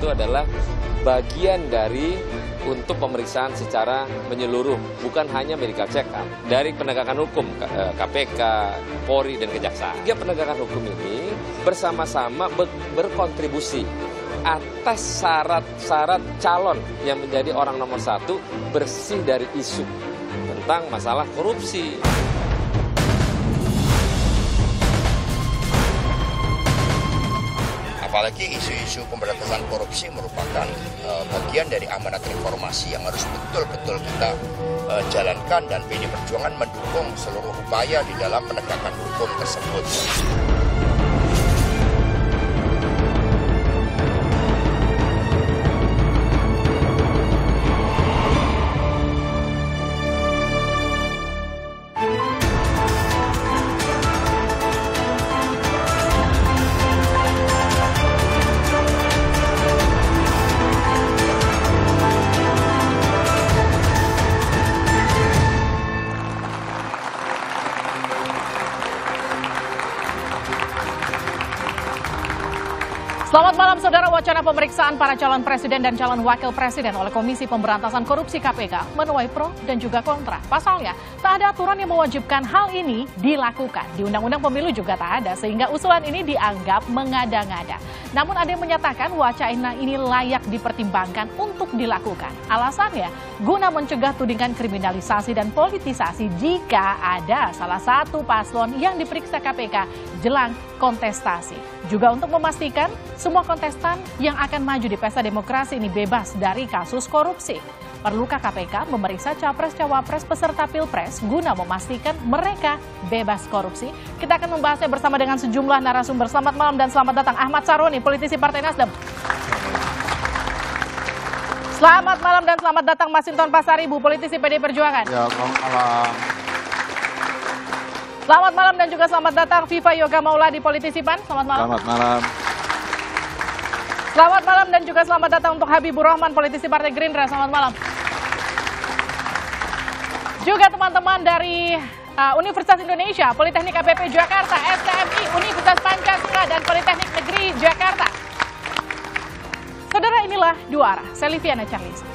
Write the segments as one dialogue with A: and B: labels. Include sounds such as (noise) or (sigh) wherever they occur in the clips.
A: itu adalah bagian dari untuk pemeriksaan secara menyeluruh, bukan hanya medical check-up. Dari penegakan hukum, KPK, eh, Polri, dan Kejaksaan. Tiga penegakan hukum ini bersama-sama berkontribusi atas syarat-syarat calon yang menjadi orang nomor satu bersih dari isu tentang masalah korupsi.
B: Apalagi isu-isu pemberantasan korupsi merupakan uh, bagian dari amanat reformasi yang harus betul-betul kita uh, jalankan dan PD Perjuangan mendukung seluruh upaya di dalam penegakan hukum tersebut.
C: pemeriksaan para calon presiden dan calon wakil presiden oleh Komisi Pemberantasan Korupsi KPK menuai pro dan juga kontra. Pasalnya, tak ada aturan yang mewajibkan hal ini dilakukan. Di Undang-Undang Pemilu juga tak ada, sehingga usulan ini dianggap mengada-ngada. Namun ada yang menyatakan wacana ini layak dipertimbangkan untuk dilakukan. Alasannya, guna mencegah tudingan kriminalisasi dan politisasi jika ada salah satu paslon yang diperiksa KPK jelang kontestasi. Juga untuk memastikan semua kontestan yang akan maju di pesta demokrasi ini bebas dari kasus korupsi. Perlukah KPK memeriksa capres-cawapres peserta pilpres guna memastikan mereka bebas korupsi? Kita akan membahasnya bersama dengan sejumlah narasumber. Selamat malam dan selamat datang Ahmad Saroni, politisi Partai Nasdem. Selamat malam dan selamat datang Masinton Pasaribu, politisi PD Perjuangan. Ya,
D: selamat malam.
C: Selamat malam dan juga selamat datang Viva Yoga Maula di Politisi PAN. Selamat malam. Selamat malam. Selamat malam dan juga selamat datang untuk Habibur Rahman, politisi Partai Gerindra. Selamat malam. Juga teman-teman dari uh, Universitas Indonesia, Politeknik APP Jakarta, STMI, Universitas Pancasila, dan Politeknik Negeri Jakarta. Saudara inilah Duara, saya Liviana Charlisa.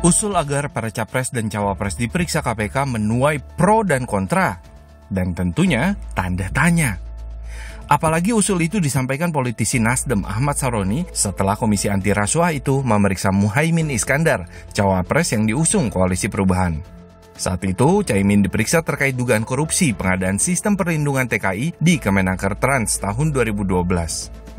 B: Usul agar para capres dan cawapres diperiksa KPK menuai pro dan kontra, dan tentunya tanda tanya. Apalagi usul itu disampaikan politisi Nasdem Ahmad Saroni setelah Komisi Anti Rasuah itu memeriksa Muhaimin Iskandar, cawapres yang diusung Koalisi Perubahan. Saat itu, Caimin diperiksa terkait dugaan korupsi pengadaan sistem perlindungan TKI di Kemenaker Trans tahun 2012.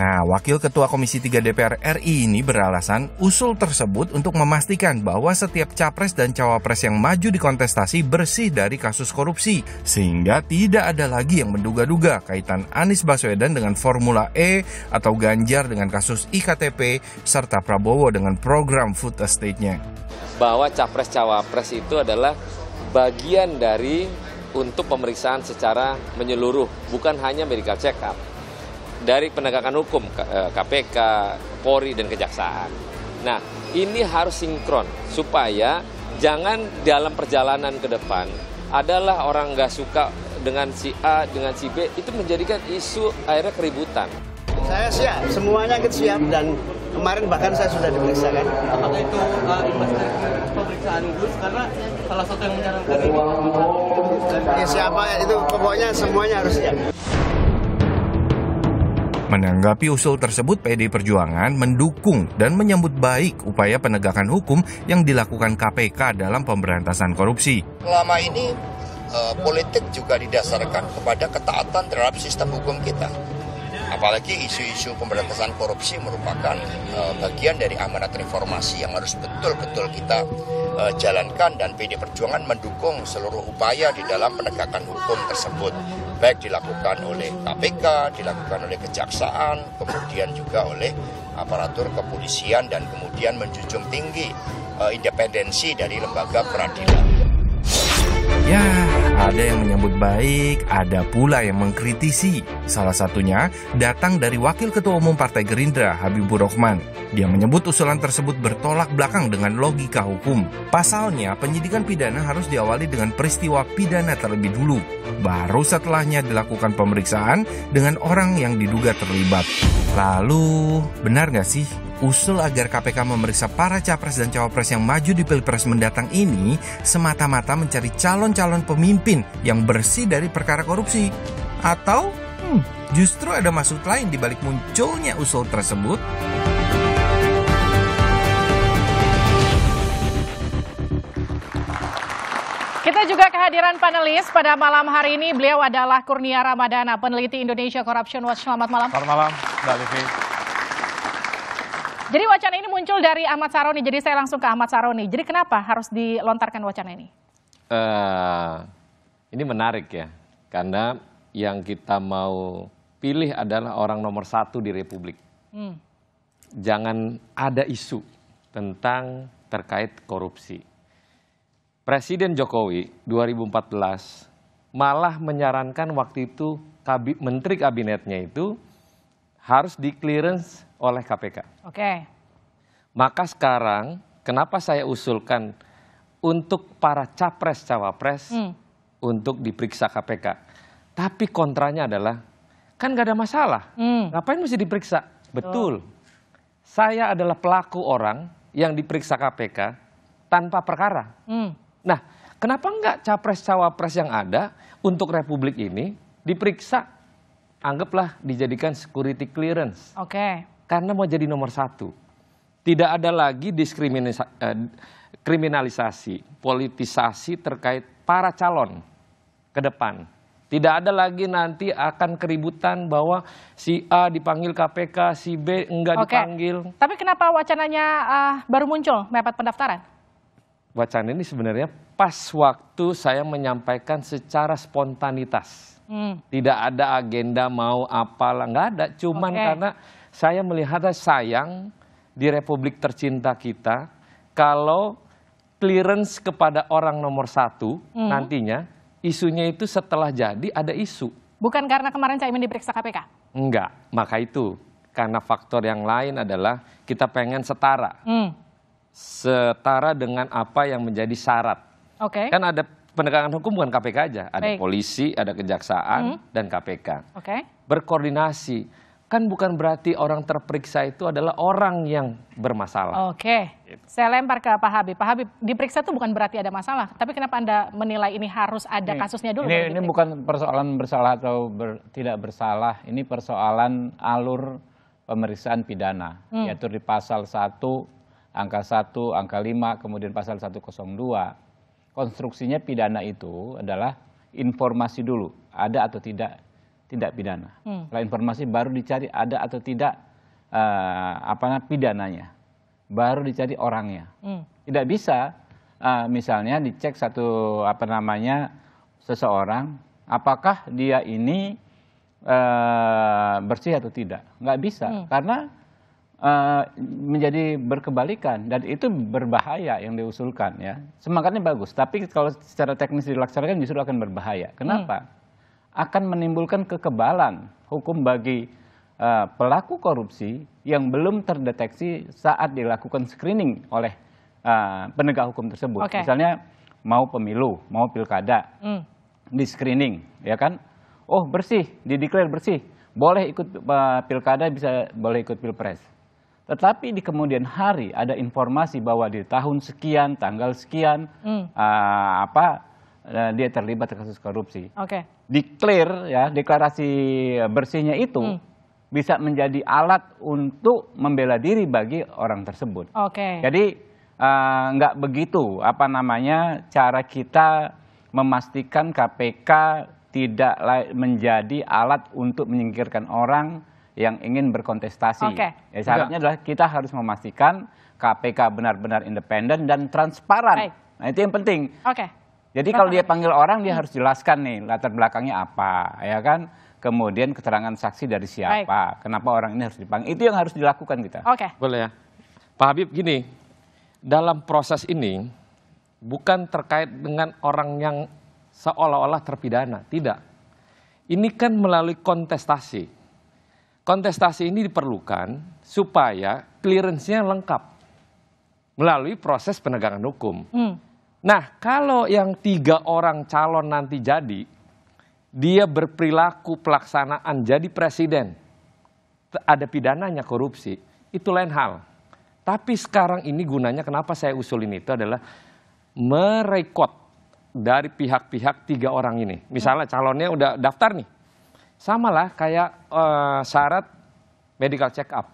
B: Nah, Wakil Ketua Komisi 3 DPR RI ini beralasan usul tersebut untuk memastikan bahwa setiap capres dan cawapres yang maju di kontestasi bersih dari kasus korupsi, sehingga tidak ada lagi yang menduga-duga kaitan Anies Baswedan dengan Formula E atau Ganjar dengan kasus IKTP, serta Prabowo dengan program food estate-nya.
A: Bahwa capres-cawapres itu adalah bagian dari untuk pemeriksaan secara menyeluruh, bukan hanya medical check up dari penegakan hukum KPK, eh, Polri dan Kejaksaan. Nah, ini harus sinkron supaya jangan dalam perjalanan ke depan adalah orang nggak suka dengan si A, dengan si B itu menjadikan isu akhirnya keributan.
E: Saya siap, semuanya kita siap
A: dan kemarin bahkan saya sudah diperiksa kan apakah itu eh,
E: pemeriksaan khusus karena salah satu yang menyarankan ini ya, siapa ya? itu pokoknya semuanya harus siap
B: Menanggapi usul tersebut, PD Perjuangan mendukung dan menyambut baik upaya penegakan hukum yang dilakukan KPK dalam pemberantasan korupsi. Selama ini, eh, politik juga didasarkan kepada ketaatan terhadap sistem hukum kita Apalagi isu-isu pemberantasan korupsi merupakan uh, bagian dari amanat reformasi yang harus betul-betul kita uh, jalankan dan PD Perjuangan mendukung seluruh upaya di dalam penegakan hukum tersebut. Baik dilakukan oleh KPK, dilakukan oleh kejaksaan, kemudian juga oleh aparatur kepolisian dan kemudian menjunjung tinggi uh, independensi dari lembaga peradilan. Ya, ada yang menyambut baik, ada pula yang mengkritisi. Salah satunya datang dari Wakil Ketua Umum Partai Gerindra, Habibur Rahman. Dia menyebut usulan tersebut bertolak belakang dengan logika hukum. Pasalnya, penyidikan pidana harus diawali dengan peristiwa pidana terlebih dulu. Baru setelahnya dilakukan pemeriksaan dengan orang yang diduga terlibat. Lalu, benar nggak sih usul agar KPK memeriksa para capres dan cawapres yang maju di Pilpres mendatang ini semata-mata mencari calon-calon pemimpin yang bersih dari perkara korupsi? Atau hmm, justru ada maksud lain di balik munculnya usul tersebut?
C: Kita juga kehadiran panelis pada malam hari ini. Beliau adalah Kurnia Ramadana, peneliti Indonesia Corruption Watch. Selamat malam.
F: Selamat malam, Mbak Livi.
C: Jadi wacana ini muncul dari Ahmad Saroni. Jadi saya langsung ke Ahmad Saroni. Jadi kenapa harus dilontarkan wacana ini?
A: Uh, ini menarik ya, karena yang kita mau pilih adalah orang nomor satu di Republik. Hmm. Jangan ada isu tentang terkait korupsi. Presiden Jokowi 2014 malah menyarankan waktu itu Menteri Kabinetnya itu harus di clearance oleh KPK. Oke. Okay. Maka sekarang kenapa saya usulkan untuk para capres cawapres hmm. untuk diperiksa KPK. Tapi kontranya adalah kan gak ada masalah. Hmm. Ngapain mesti diperiksa? Betul. Betul. Saya adalah pelaku orang yang diperiksa KPK tanpa perkara. Hmm. Nah, kenapa enggak capres cawapres yang ada untuk republik ini diperiksa anggaplah dijadikan security clearance. Oke. Okay. Karena mau jadi nomor satu. Tidak ada lagi diskriminasi, eh, kriminalisasi, politisasi terkait para calon ke depan. Tidak ada lagi nanti akan keributan bahwa si A dipanggil KPK, si B enggak Oke. dipanggil.
C: Tapi kenapa wacananya uh, baru muncul mepet pendaftaran?
A: Wacana ini sebenarnya pas waktu saya menyampaikan secara spontanitas. Hmm. Tidak ada agenda mau apalah, nggak ada. Cuman okay. karena saya melihatnya sayang di republik tercinta kita kalau clearance kepada orang nomor satu hmm. nantinya isunya itu setelah jadi ada isu.
C: Bukan karena kemarin Caimin diperiksa KPK?
A: Enggak, maka itu. Karena faktor yang lain adalah kita pengen setara. Hmm. Setara dengan apa yang menjadi syarat. Okay. Kan ada penegakan hukum bukan KPK aja, ada Baik. polisi, ada kejaksaan hmm. dan KPK. Okay. Berkoordinasi kan bukan berarti orang terperiksa itu adalah orang yang bermasalah.
C: Oke, okay. saya lempar ke Pak Habib. Pak Habib, diperiksa itu bukan berarti ada masalah, tapi kenapa anda menilai ini harus ada ini, kasusnya dulu? Ini, ini
A: bukan persoalan bersalah atau
D: ber, tidak bersalah, ini persoalan alur pemeriksaan pidana, hmm. yaitu di pasal 1, angka 1, angka 5, kemudian pasal 102 konstruksinya pidana itu adalah informasi dulu ada atau tidak tindak pidana. Hmm. Setelah informasi baru dicari ada atau tidak uh, apa pidananya, baru dicari orangnya. Hmm. Tidak bisa uh, misalnya dicek satu apa namanya seseorang apakah dia ini uh, bersih atau tidak. Nggak bisa hmm. karena Eh, menjadi berkebalikan dan itu berbahaya yang diusulkan ya. Semangatnya bagus, tapi kalau secara teknis dilaksanakan justru akan berbahaya. Kenapa? Hmm. Akan menimbulkan kekebalan hukum bagi eh, pelaku korupsi yang belum terdeteksi saat dilakukan screening oleh eh, penegak hukum tersebut. Okay. Misalnya mau pemilu, mau pilkada, hmm. di screening, ya kan? Oh bersih, dideklar bersih, boleh ikut pilkada, bisa boleh ikut pilpres tetapi di kemudian hari ada informasi bahwa di tahun sekian, tanggal sekian, hmm. uh, apa uh, dia terlibat kasus korupsi. Oke. Okay. Diklir ya deklarasi bersihnya itu hmm. bisa menjadi alat untuk membela diri bagi orang tersebut. Oke. Okay. Jadi uh, begitu apa namanya cara kita memastikan KPK tidak menjadi alat untuk menyingkirkan orang yang ingin berkontestasi. Okay. Ya, syaratnya adalah kita harus memastikan KPK benar-benar independen dan transparan. Baik. Nah itu yang penting. Oke. Jadi kalau dia panggil orang dia hmm. harus jelaskan nih latar belakangnya apa, ya kan? Kemudian keterangan saksi dari siapa, Baik. kenapa orang ini harus dipanggil? Itu yang harus dilakukan kita.
G: Oke.
A: Boleh ya. Pak Habib gini, dalam proses ini bukan terkait dengan orang yang seolah-olah terpidana, tidak. Ini kan melalui kontestasi kontestasi ini diperlukan supaya clearance-nya lengkap melalui proses penegakan hukum. Hmm. Nah, kalau yang tiga orang calon nanti jadi, dia berperilaku pelaksanaan jadi presiden, ada pidananya korupsi, itu lain hal. Tapi sekarang ini gunanya kenapa saya usulin itu adalah merekod dari pihak-pihak tiga orang ini. Misalnya calonnya udah daftar nih, sama lah kayak uh, syarat medical check up.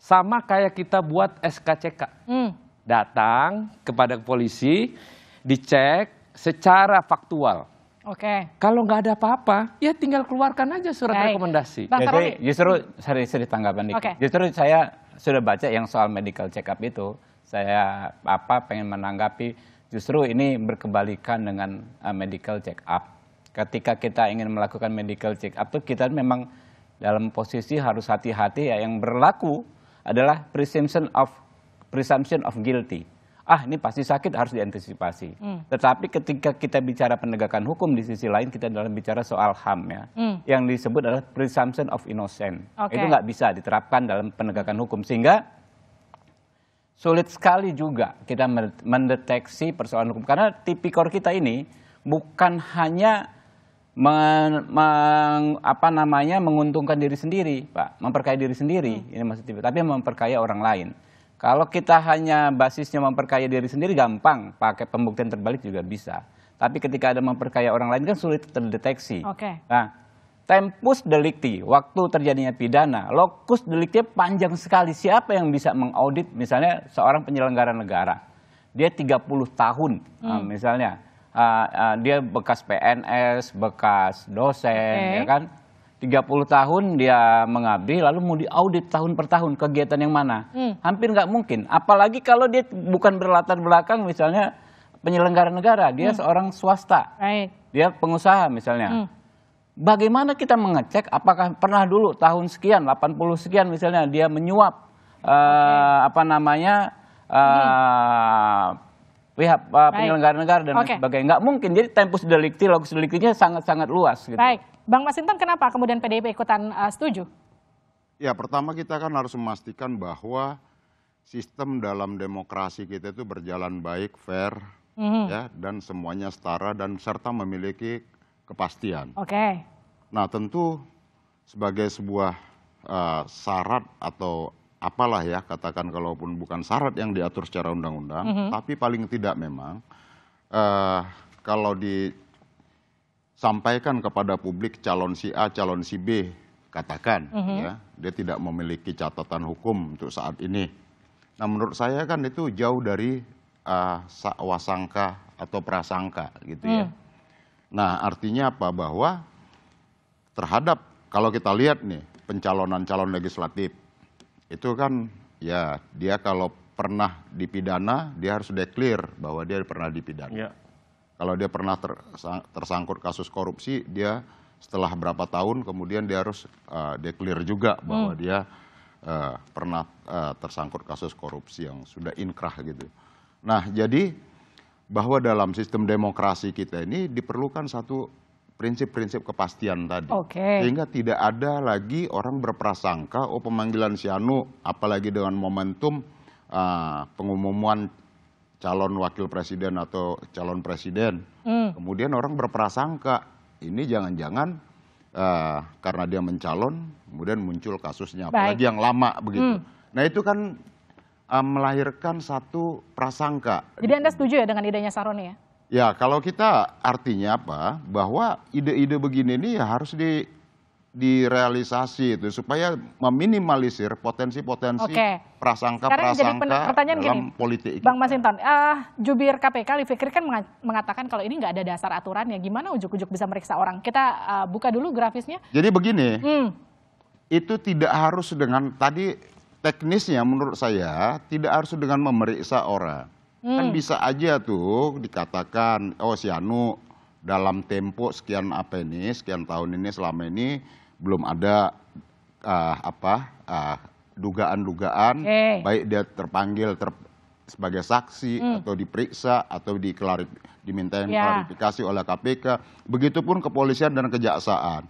A: Sama kayak kita buat SKCK. Hmm. Datang kepada polisi, dicek secara faktual. Oke. Okay. Kalau nggak ada apa-apa, ya tinggal keluarkan aja surat okay.
D: rekomendasi. Bang, Jadi justru sorry, sorry tanggapan dikit. Okay. Justru saya sudah baca yang soal medical check up itu, saya apa pengen menanggapi justru ini berkebalikan dengan uh, medical check up ketika kita ingin melakukan medical check up itu kita memang dalam posisi harus hati-hati ya yang berlaku adalah presumption of presumption of guilty. Ah, ini pasti sakit harus diantisipasi. Mm. Tetapi ketika kita bicara penegakan hukum di sisi lain kita dalam bicara soal HAM ya, mm. yang disebut adalah presumption of innocent. Okay. Itu nggak bisa diterapkan dalam penegakan hukum sehingga sulit sekali juga kita mendeteksi persoalan hukum karena tipikor kita ini bukan hanya men, meng, apa namanya menguntungkan diri sendiri, Pak, memperkaya diri sendiri, hmm. ini maksud tapi memperkaya orang lain. Kalau kita hanya basisnya memperkaya diri sendiri gampang, pakai pembuktian terbalik juga bisa. Tapi ketika ada memperkaya orang lain kan sulit terdeteksi. Okay. Nah, tempus delikti, waktu terjadinya pidana, lokus delikti panjang sekali. Siapa yang bisa mengaudit misalnya seorang penyelenggara negara? Dia 30 tahun hmm. misalnya uh, uh, dia bekas PNS, bekas dosen, okay. ya kan? 30 tahun dia mengabdi lalu mau diaudit tahun per tahun kegiatan yang mana? Hmm. Hampir nggak mungkin. Apalagi kalau dia bukan berlatar belakang misalnya penyelenggara negara, dia hmm. seorang swasta. Right. Dia pengusaha misalnya. Hmm. Bagaimana kita mengecek apakah pernah dulu tahun sekian 80 sekian misalnya dia menyuap eh, okay. uh, apa namanya uh, hmm eh, pihak uh, penyelenggara negara dan okay. sebagainya. Nggak mungkin. Jadi tempus delikti, logis deliktinya sangat-sangat luas. Gitu. Baik.
C: Bang Masinton, kenapa kemudian PDIP ikutan uh, setuju?
E: Ya, pertama kita kan harus memastikan bahwa sistem dalam demokrasi kita itu berjalan baik, fair, mm -hmm. ya, dan semuanya setara dan serta memiliki kepastian. Oke. Okay. Nah, tentu sebagai sebuah uh, syarat atau apalah ya katakan kalaupun bukan syarat yang diatur secara undang-undang, mm -hmm. tapi paling tidak memang uh, kalau disampaikan kepada publik calon si A, calon si B, katakan mm -hmm. ya, dia tidak memiliki catatan hukum untuk saat ini. Nah menurut saya kan itu jauh dari uh, wasangka atau prasangka gitu mm. ya. Mhm. Nah artinya apa bahwa terhadap kalau kita lihat nih pencalonan calon legislatif itu kan ya dia kalau pernah dipidana dia harus declare bahwa dia pernah dipidana. Ya. Kalau dia pernah tersangkut kasus korupsi dia setelah berapa tahun kemudian dia harus uh, eh, declare juga bahwa hmm. dia uh, pernah uh, tersangkut kasus korupsi yang sudah inkrah gitu. Nah jadi bahwa dalam sistem demokrasi kita ini diperlukan satu prinsip-prinsip kepastian tadi.
G: Okay. Sehingga
E: tidak ada lagi orang berprasangka, oh pemanggilan Sianu apalagi dengan momentum uh, pengumuman calon wakil presiden atau calon presiden. Mm. Kemudian orang berprasangka, ini jangan-jangan uh, karena dia mencalon, kemudian muncul kasusnya, apalagi yang lama begitu. Mm. Nah itu kan uh, melahirkan satu prasangka.
C: Jadi Anda setuju ya dengan idenya Saroni
E: ya? Ya, kalau kita artinya apa? Bahwa ide-ide begini ini harus di direalisasi itu supaya meminimalisir potensi-potensi prasangka-prasangka prasangka dalam gini, politik. Bang
C: Masinton, uh, jubir KPK Livi Fikri kan mengatakan kalau ini nggak ada dasar aturannya, gimana ujuk-ujuk bisa meriksa orang? Kita uh, buka dulu grafisnya.
E: Jadi begini, hmm. itu tidak harus dengan tadi teknisnya menurut saya tidak harus dengan memeriksa orang Kan hmm. bisa aja tuh dikatakan, oh si Anu dalam tempo sekian apa ini, sekian tahun ini selama ini belum ada uh, apa ah, dugaan-dugaan, uh, okay. baik dia terpanggil ter, sebagai saksi hmm. atau diperiksa atau diklarif, diminta yeah. klarifikasi oleh KPK. Begitupun kepolisian dan kejaksaan.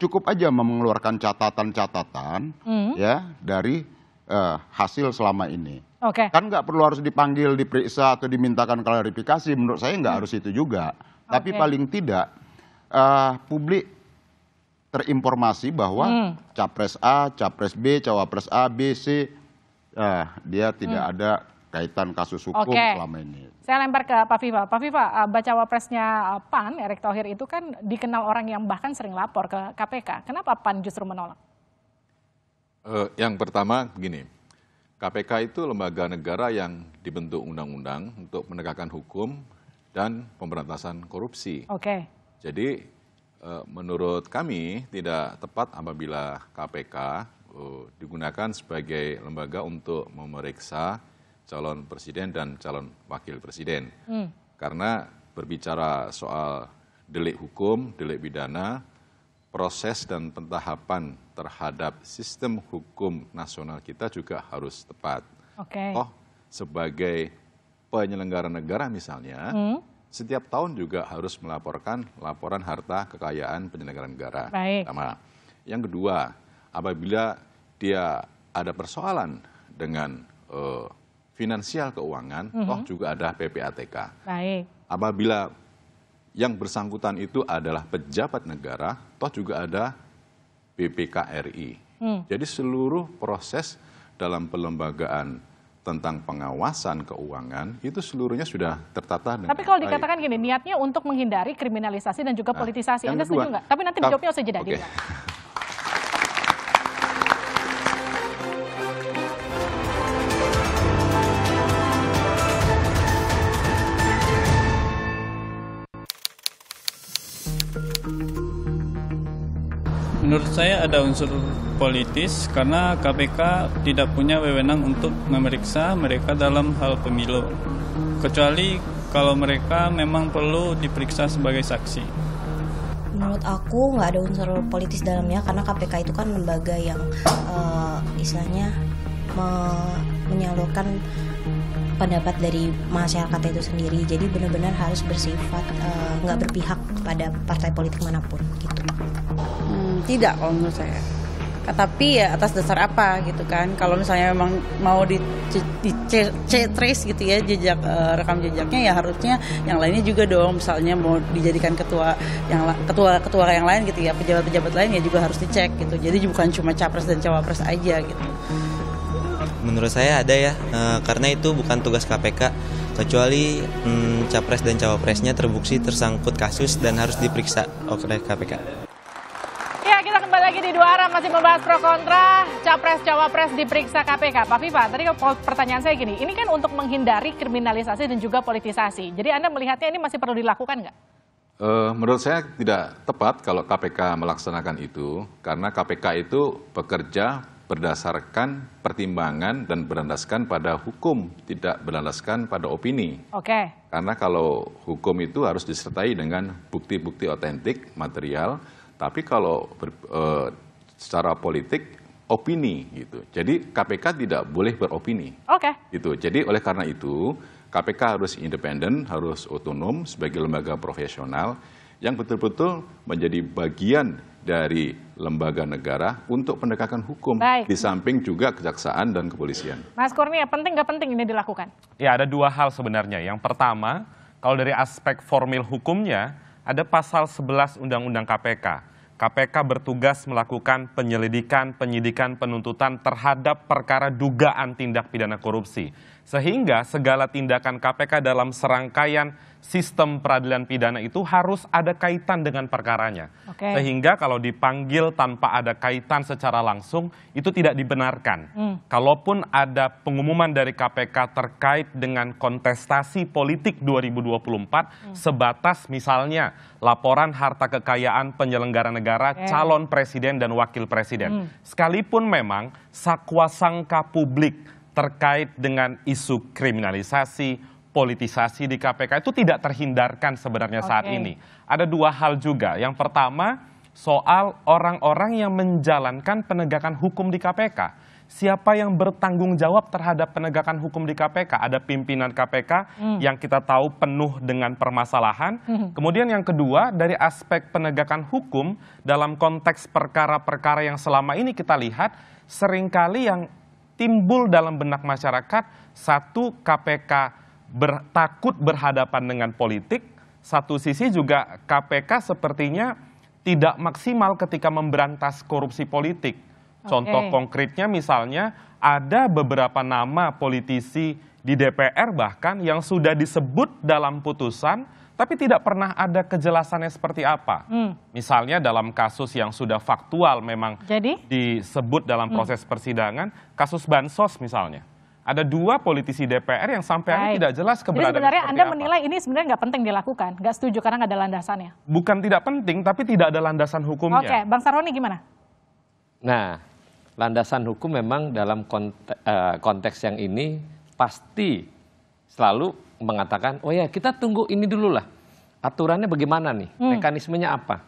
E: Cukup aja mengeluarkan catatan-catatan
G: hmm. ya
E: dari uh, hasil selama ini. Okay. Kan nggak perlu harus dipanggil, diperiksa atau dimintakan klarifikasi. Menurut saya nggak hmm. harus itu juga. Okay. Tapi paling tidak uh, publik terinformasi bahwa hmm. capres A, capres B, cawapres A, B, C, uh, dia tidak hmm. ada kaitan kasus hukum okay. selama ini.
C: Saya lempar ke Pak Viva. Pak Viva, eh, baca wapresnya PAN, Erick Thohir itu kan dikenal orang yang bahkan sering lapor ke KPK. Kenapa PAN justru menolak?
H: Uh, yang pertama begini. KPK itu lembaga negara yang dibentuk undang-undang untuk menegakkan hukum dan pemberantasan korupsi. Oke. Okay. Jadi e, menurut kami tidak tepat apabila KPK e, digunakan sebagai lembaga untuk memeriksa calon presiden dan calon wakil presiden. Hmm. Karena berbicara soal delik hukum, delik pidana, proses dan pentahapan terhadap sistem hukum nasional kita juga harus tepat. Okay. Oh, sebagai penyelenggara negara misalnya, hmm? setiap tahun juga harus melaporkan laporan harta kekayaan penyelenggara negara. Baik. Sama. Yang kedua, apabila dia ada persoalan dengan uh, finansial keuangan, mm -hmm. toh juga ada PPATK. Baik. Apabila yang bersangkutan itu adalah pejabat negara, toh juga ada BPKRI. Hmm. Jadi seluruh proses dalam pelembagaan tentang pengawasan keuangan itu seluruhnya sudah tertata Tapi kalau baik. dikatakan
C: gini, niatnya untuk menghindari kriminalisasi dan juga nah, politisasi. Nah, Anda setuju nggak? Tapi nanti dijawabnya usai jeda. Okay.
F: saya ada unsur politis karena KPK tidak punya wewenang untuk memeriksa mereka dalam hal pemilu. Kecuali kalau mereka memang perlu diperiksa sebagai saksi.
B: Menurut aku nggak ada unsur politis dalamnya karena KPK itu kan lembaga yang uh, istilahnya me menyalurkan pendapat dari masyarakat itu sendiri. Jadi benar-benar harus bersifat eh, nggak uh, berpihak pada partai politik manapun gitu tidak
C: kalau menurut saya tapi ya atas dasar apa gitu kan kalau misalnya memang mau di, di trace gitu ya jejak eh, rekam jejaknya ya harusnya yang lainnya juga dong misalnya mau dijadikan ketua yang ketua ketua yang lain gitu ya pejabat-pejabat lain ya juga harus dicek gitu jadi bukan cuma capres dan cawapres aja gitu
D: menurut saya ada ya eh, karena itu bukan tugas KPK kecuali mm, capres dan cawapresnya terbukti tersangkut kasus dan harus diperiksa oleh KPK
C: di dua arah masih membahas pro kontra capres cawapres diperiksa KPK. Pak Viva, tadi pertanyaan saya gini, ini kan untuk menghindari kriminalisasi dan juga politisasi. Jadi Anda melihatnya ini masih perlu dilakukan nggak?
H: Uh, menurut saya tidak tepat kalau KPK melaksanakan itu, karena KPK itu bekerja berdasarkan pertimbangan dan berlandaskan pada hukum, tidak berlandaskan pada opini. Oke. Okay. Karena kalau hukum itu harus disertai dengan bukti-bukti otentik, material, tapi kalau e, secara politik opini gitu. Jadi KPK tidak boleh beropini. Oke. Okay. Gitu. Jadi oleh karena itu KPK harus independen, harus otonom sebagai lembaga profesional yang betul-betul menjadi bagian dari lembaga negara untuk pendekatan hukum Baik. di samping juga kejaksaan dan kepolisian.
C: Mas Kurnia, penting nggak penting ini dilakukan?
H: Ya
F: ada dua hal sebenarnya. Yang pertama, kalau dari aspek formil hukumnya ada pasal 11 Undang-Undang KPK KPK bertugas melakukan penyelidikan, penyidikan, penuntutan terhadap perkara dugaan tindak pidana korupsi sehingga segala tindakan KPK dalam serangkaian sistem peradilan pidana itu harus ada kaitan dengan perkaranya. Okay. Sehingga kalau dipanggil tanpa ada kaitan secara langsung itu tidak dibenarkan. Mm. Kalaupun ada pengumuman dari KPK terkait dengan kontestasi politik 2024 mm. sebatas misalnya laporan harta kekayaan penyelenggara negara, okay. calon presiden dan wakil presiden. Mm. Sekalipun memang sakwa sangka publik terkait dengan isu kriminalisasi, politisasi di KPK itu tidak terhindarkan sebenarnya okay. saat ini. Ada dua hal juga. Yang pertama, soal orang-orang yang menjalankan penegakan hukum di KPK. Siapa yang bertanggung jawab terhadap penegakan hukum di KPK? Ada pimpinan KPK hmm. yang kita tahu penuh dengan permasalahan. Hmm. Kemudian yang kedua, dari aspek penegakan hukum dalam konteks perkara-perkara yang selama ini kita lihat, seringkali yang timbul dalam benak masyarakat satu KPK ber, takut berhadapan dengan politik, satu sisi juga KPK sepertinya tidak maksimal ketika memberantas korupsi politik. Okay. Contoh konkretnya misalnya ada beberapa nama politisi di DPR bahkan yang sudah disebut dalam putusan tapi tidak pernah ada kejelasannya seperti apa. Hmm. Misalnya dalam kasus yang sudah faktual memang Jadi? disebut dalam hmm. proses hmm. persidangan, kasus bansos misalnya. Ada dua politisi DPR yang sampai hari tidak jelas keberadaan Jadi sebenarnya Anda apa.
C: menilai ini sebenarnya nggak penting dilakukan, nggak setuju karena nggak ada landasannya?
A: Bukan tidak penting, tapi tidak ada landasan
F: hukumnya. Oke,
C: Bang Saroni gimana?
A: Nah, landasan hukum memang dalam konteks, eh, konteks yang ini pasti selalu mengatakan, oh ya kita tunggu ini dulu lah. Aturannya bagaimana nih, hmm. mekanismenya apa.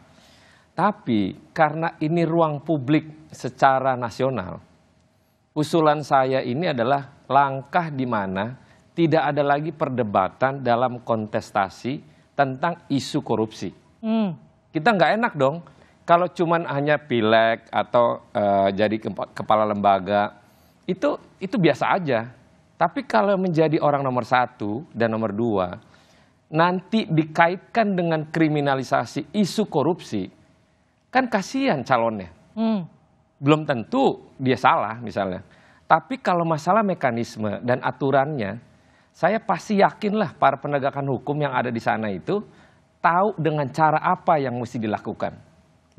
A: Tapi karena ini ruang publik secara nasional, usulan saya ini adalah langkah di mana tidak ada lagi perdebatan dalam kontestasi tentang isu korupsi. Hmm. Kita nggak enak dong kalau cuman hanya pilek atau uh, jadi kepala lembaga itu itu biasa aja tapi kalau menjadi orang nomor satu dan nomor dua, nanti dikaitkan dengan kriminalisasi isu korupsi, kan kasihan calonnya. Hmm. Belum tentu dia salah misalnya. Tapi kalau masalah mekanisme dan aturannya, saya pasti yakinlah para penegakan hukum yang ada di sana itu tahu dengan cara apa yang mesti dilakukan.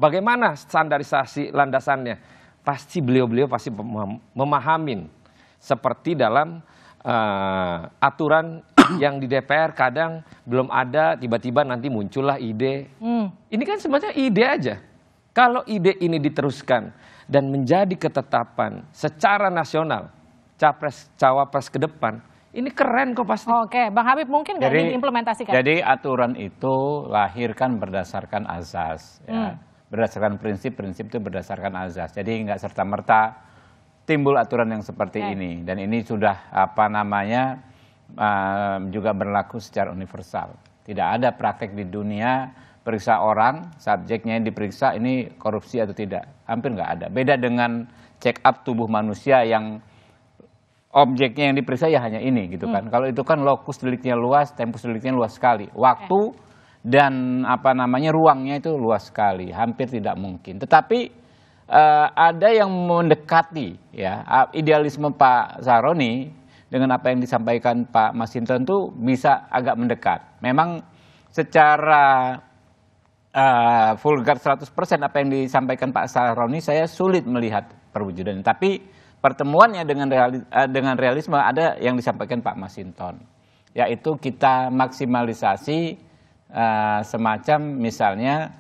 A: Bagaimana standarisasi landasannya? Pasti beliau-beliau pasti memahamin seperti dalam uh, aturan yang di DPR kadang belum ada tiba-tiba nanti muncullah ide. Hmm. Ini kan sebenarnya ide aja. Kalau ide ini diteruskan dan menjadi ketetapan secara nasional capres cawapres ke depan,
C: ini keren kok pasti. Oke, Bang Habib mungkin nggak diimplementasikan? Jadi
D: aturan itu lahirkan berdasarkan azas, ya. Hmm. berdasarkan prinsip, prinsip itu berdasarkan azas. Jadi nggak serta merta timbul aturan yang seperti okay. Ya. ini dan ini sudah apa namanya uh, juga berlaku secara universal. Tidak ada praktek di dunia periksa orang subjeknya yang diperiksa ini korupsi atau tidak hampir nggak ada. Beda dengan check up tubuh manusia yang objeknya yang diperiksa ya hanya ini gitu kan. Hmm. Kalau itu kan lokus deliknya luas, tempus deliknya luas sekali. Waktu okay. Ya. dan apa namanya ruangnya itu luas sekali, hampir tidak mungkin. Tetapi Eh, ada yang mendekati ya idealisme Pak Saroni dengan apa yang disampaikan Pak Masinton tuh itu bisa agak mendekat. Memang secara uh, vulgar 100% apa yang disampaikan Pak Saroni saya sulit melihat perwujudan. Tapi pertemuannya dengan reali, uh, dengan realisme ada yang disampaikan Pak Masinton, yaitu kita maksimalisasi uh, semacam misalnya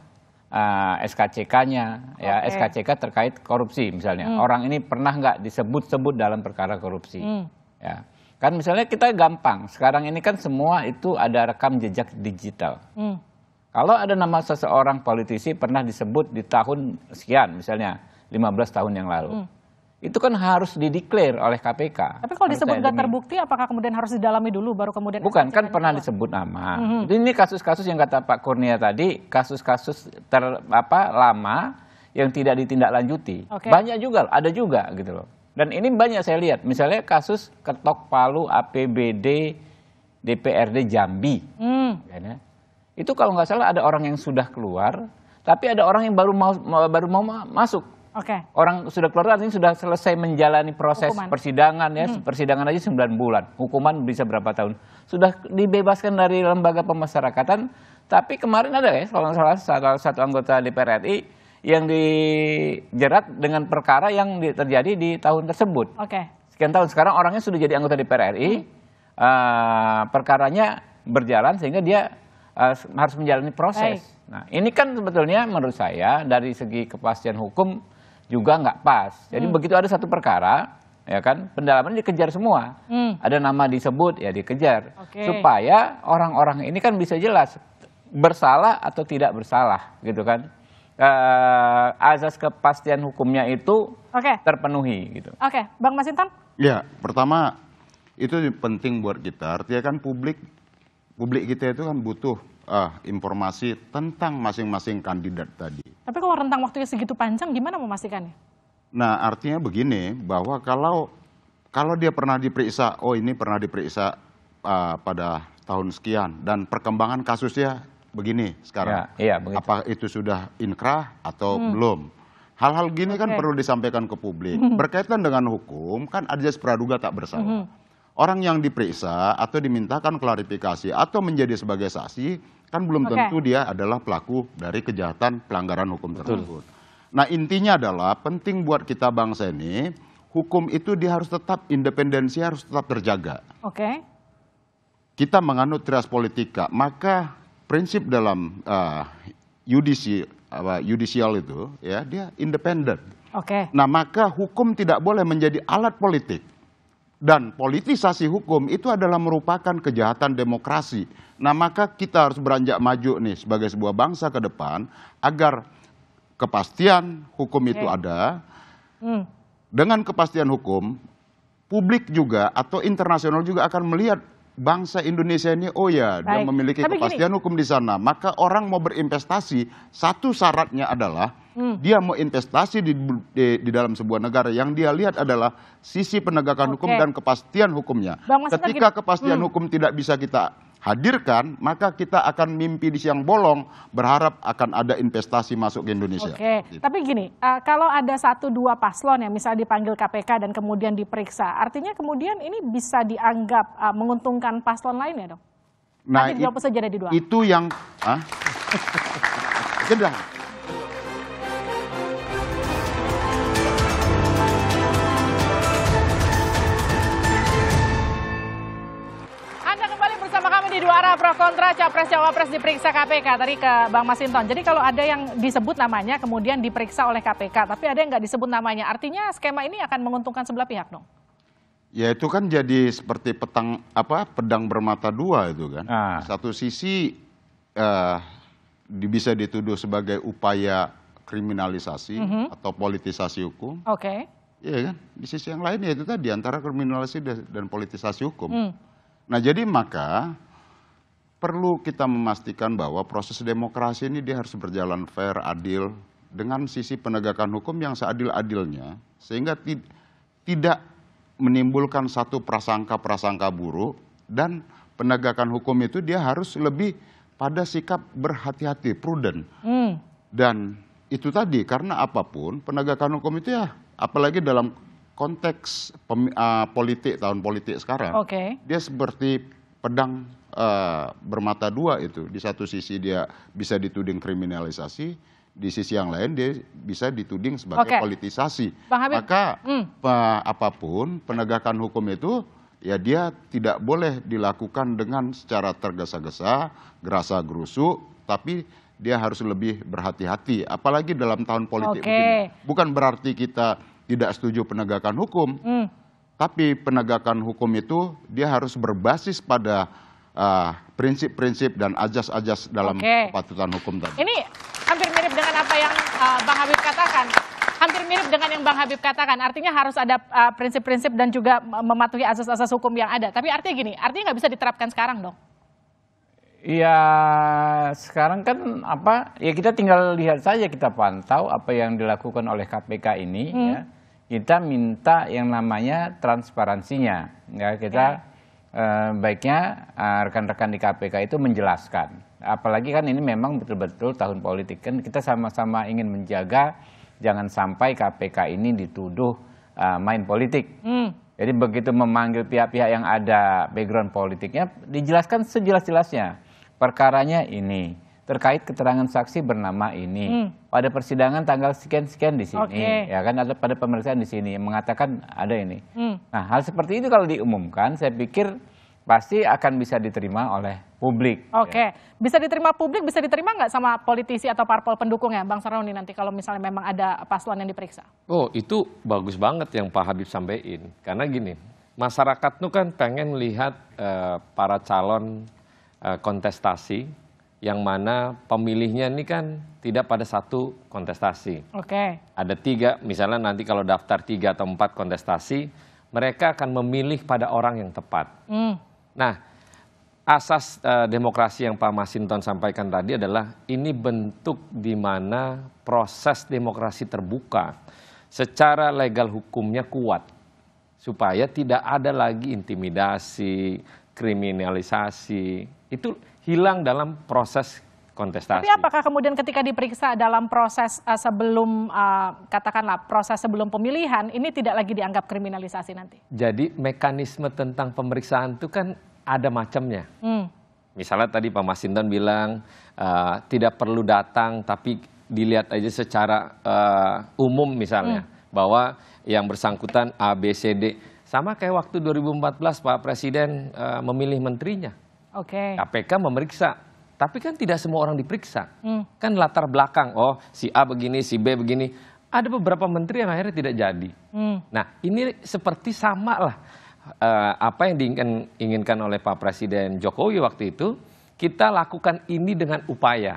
D: uh, eh, SKCK-nya, okay. ya SKCK terkait korupsi misalnya. Hmm. Orang ini pernah nggak disebut-sebut dalam perkara korupsi, hmm. ya. Kan misalnya kita gampang. Sekarang ini kan semua itu ada rekam jejak digital. Hmm. Kalau ada nama seseorang politisi pernah disebut di tahun sekian misalnya 15 tahun yang lalu. Hmm itu kan harus dideklar oleh KPK. Tapi kalau disebut nggak
C: terbukti, apakah kemudian harus didalami dulu, baru kemudian?
D: Bukan, kan pernah apa? disebut nama. Mm -hmm. Ini kasus-kasus yang kata Pak Kurnia tadi, kasus-kasus ter apa lama yang tidak ditindaklanjuti. Okay. Banyak juga, ada juga gitu loh. Dan ini banyak saya lihat, misalnya kasus ketok palu APBD DPRD Jambi.
G: Mm.
D: itu kalau nggak salah ada orang yang sudah keluar, tapi ada orang yang baru mau baru mau masuk Okay. Orang sudah keluar artinya sudah selesai menjalani proses Hukuman. persidangan ya, hmm. persidangan aja 9 bulan. Hukuman bisa berapa tahun? Sudah dibebaskan dari lembaga pemasyarakatan, tapi kemarin ada ya kalau salah salah satu anggota DPR RI yang dijerat dengan perkara yang terjadi di tahun tersebut. Oke. Okay. Sekian tahun sekarang orangnya sudah jadi anggota DPR RI, hmm. uh, perkaranya berjalan sehingga dia uh, harus menjalani proses. Baik. Nah, ini kan sebetulnya menurut saya dari segi kepastian hukum juga nggak pas. Jadi hmm. begitu ada satu perkara, ya kan, pendalaman dikejar semua. Hmm. Ada nama disebut, ya dikejar. Okay. Supaya orang-orang ini kan bisa jelas bersalah atau tidak bersalah, gitu kan. Uh, azas
E: kepastian hukumnya itu okay. terpenuhi, gitu.
C: Oke, okay. Bang Masinton?
E: Ya, pertama itu penting buat kita. Artinya kan publik publik kita itu kan butuh uh, informasi tentang masing-masing kandidat tadi.
C: Tapi kalau rentang waktunya segitu panjang, gimana memastikannya?
E: Nah, artinya begini, bahwa kalau kalau dia pernah diperiksa, oh ini pernah diperiksa uh, pada tahun sekian, dan perkembangan kasusnya begini sekarang. Ya, iya, Apa itu sudah inkrah atau hmm. belum? Hal-hal gini okay. kan perlu disampaikan ke publik. Hmm. Berkaitan dengan hukum, kan ada praduga tak bersalah. Hmm. Orang yang diperiksa atau dimintakan klarifikasi atau menjadi sebagai saksi, Kan belum okay. tentu dia adalah pelaku dari kejahatan pelanggaran hukum tersebut. Nah intinya adalah penting buat kita bangsa ini, hukum itu dia harus tetap independensi harus tetap terjaga. Oke. Okay. Kita menganut trias politika, maka prinsip dalam uh, yudisi yudisial itu ya dia independen. Oke. Okay. Nah, maka hukum tidak boleh menjadi alat politik dan politisasi hukum itu adalah merupakan kejahatan demokrasi. Nah, maka kita harus beranjak maju nih sebagai sebuah bangsa ke depan agar kepastian hukum itu okay. ada. Hmm. Dengan kepastian hukum, publik juga atau internasional juga akan melihat bangsa Indonesia ini oh ya Baik. dia memiliki Tapi kepastian gini. hukum di sana. Maka orang mau berinvestasi, satu syaratnya adalah Hmm. Dia mau investasi di, di, di dalam sebuah negara yang dia lihat adalah sisi penegakan okay. hukum dan kepastian hukumnya. Bang, Ketika gini, kepastian hmm. hukum tidak bisa kita hadirkan, maka kita akan mimpi di siang bolong berharap akan ada investasi masuk ke Indonesia. Oke,
C: gitu. tapi gini, uh, kalau ada satu dua paslon yang misalnya dipanggil KPK dan kemudian diperiksa, artinya kemudian ini bisa dianggap uh, menguntungkan paslon lainnya dong?
E: Nah, Nanti it, di dua. Itu yang... Ah? Huh? (laughs)
C: dua arah pro kontra capres cawapres diperiksa KPK tadi ke Bang Masinton. Jadi kalau ada yang disebut namanya kemudian diperiksa oleh KPK, tapi ada yang nggak disebut namanya, artinya skema ini akan menguntungkan sebelah pihak dong.
E: Ya itu kan jadi seperti petang apa pedang bermata dua itu kan. Ah. Satu sisi eh, bisa dituduh sebagai upaya kriminalisasi mm -hmm. atau politisasi hukum. Oke. Okay. Iya kan. Di sisi yang lain ya itu tadi antara kriminalisasi dan politisasi hukum. Mm. Nah jadi maka perlu kita memastikan bahwa proses demokrasi ini dia harus berjalan fair, adil, dengan sisi penegakan hukum yang seadil-adilnya, sehingga ti tidak menimbulkan satu prasangka-prasangka buruk, dan penegakan hukum itu dia harus lebih pada sikap berhati-hati, prudent. Hmm. Dan itu tadi, karena apapun, penegakan hukum itu ya, apalagi dalam konteks uh, politik tahun politik sekarang, okay. dia seperti pedang uh, bermata dua itu. Di satu sisi dia bisa dituding kriminalisasi, di sisi yang lain dia bisa dituding sebagai okay. politisasi.
G: Maka
E: hmm. apapun penegakan hukum itu ya dia tidak boleh dilakukan dengan secara tergesa-gesa, gerasa-gerusu, tapi dia harus lebih berhati-hati. Apalagi dalam tahun politik okay. Bukan berarti kita tidak setuju penegakan hukum, Hmm. tapi penegakan hukum itu dia harus berbasis pada Eh, prinsip-prinsip uh, dan ajas-ajas dalam okay. kepatutan hukum tadi.
C: Ini hampir mirip dengan apa yang uh, Bang Habib katakan. Hampir mirip dengan yang Bang Habib katakan. Artinya harus ada eh, prinsip-prinsip uh, dan juga mematuhi asas-asas hukum yang ada. Tapi artinya gini, artinya nggak bisa diterapkan sekarang dong.
D: Iya, sekarang kan apa? Ya kita tinggal lihat saja kita pantau apa yang dilakukan oleh KPK ini. Hmm. Ya. Kita minta yang namanya transparansinya. Ya kita. Ya eh, baiknya eh, rekan-rekan di KPK itu menjelaskan. Apalagi kan ini memang betul-betul tahun politik kan kita sama-sama ingin menjaga jangan sampai KPK ini dituduh eh, main politik. Hmm. Jadi begitu memanggil pihak-pihak yang ada background politiknya dijelaskan sejelas-jelasnya perkaranya ini terkait keterangan saksi bernama ini. Hmm. Pada persidangan tanggal sekian-sekian di sini, okay. ya kan ada pada pemeriksaan di sini mengatakan ada ini. Hmm. Nah, hal seperti itu kalau diumumkan saya pikir pasti akan bisa diterima oleh publik.
C: Ya. Oke, okay. ya. bisa diterima publik, bisa diterima nggak sama politisi atau parpol pendukung ya, Bang Saroni nanti kalau misalnya memang ada paslon yang diperiksa?
A: Oh, itu bagus banget yang Pak Habib sampaikan. Karena gini, masyarakat itu kan pengen lihat uh, para calon eh, kontestasi yang mana pemilihnya ini kan tidak pada satu kontestasi. Oke. Okay. Ada tiga, misalnya nanti kalau daftar tiga atau empat kontestasi, mereka akan memilih pada orang yang tepat. Mm. Nah, asas uh, demokrasi yang Pak Masinton sampaikan tadi adalah ini bentuk di mana proses demokrasi terbuka secara legal hukumnya kuat supaya tidak ada lagi intimidasi, kriminalisasi. Itu hilang dalam proses kontestasi. Tapi apakah
C: kemudian ketika diperiksa dalam proses uh, sebelum uh, katakanlah proses sebelum pemilihan ini tidak lagi dianggap kriminalisasi nanti?
A: Jadi mekanisme tentang pemeriksaan itu kan ada macamnya. Hmm. Misalnya tadi Pak Masinton bilang uh, tidak perlu datang tapi dilihat aja secara uh, umum misalnya hmm. bahwa yang bersangkutan A B C D sama kayak waktu 2014 Pak Presiden uh, memilih menterinya Okay. KPK memeriksa, tapi kan tidak semua orang diperiksa. Hmm. Kan latar belakang, oh si A begini, si B begini. Ada beberapa menteri yang akhirnya tidak jadi. Hmm. Nah ini seperti sama lah uh, apa yang diinginkan oleh Pak Presiden Jokowi waktu itu. Kita lakukan ini dengan upaya.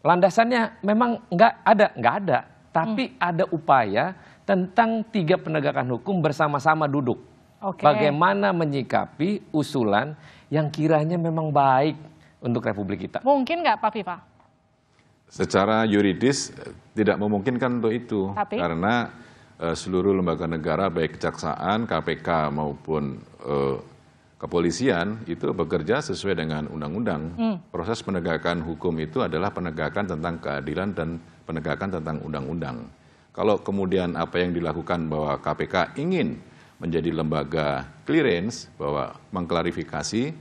A: Landasannya memang nggak ada, nggak ada. Tapi hmm. ada upaya tentang tiga penegakan hukum bersama-sama duduk Okay. Bagaimana menyikapi usulan yang kiranya memang baik untuk Republik kita?
C: Mungkin nggak Pak Viva?
H: Secara yuridis tidak memungkinkan untuk itu. Tapi? Karena uh, seluruh lembaga negara baik kejaksaan, KPK maupun uh, kepolisian itu bekerja sesuai dengan undang-undang. Hmm. Proses penegakan hukum itu adalah penegakan tentang keadilan dan penegakan tentang undang-undang. Kalau kemudian apa yang dilakukan bahwa KPK ingin menjadi lembaga clearance bahwa mengklarifikasi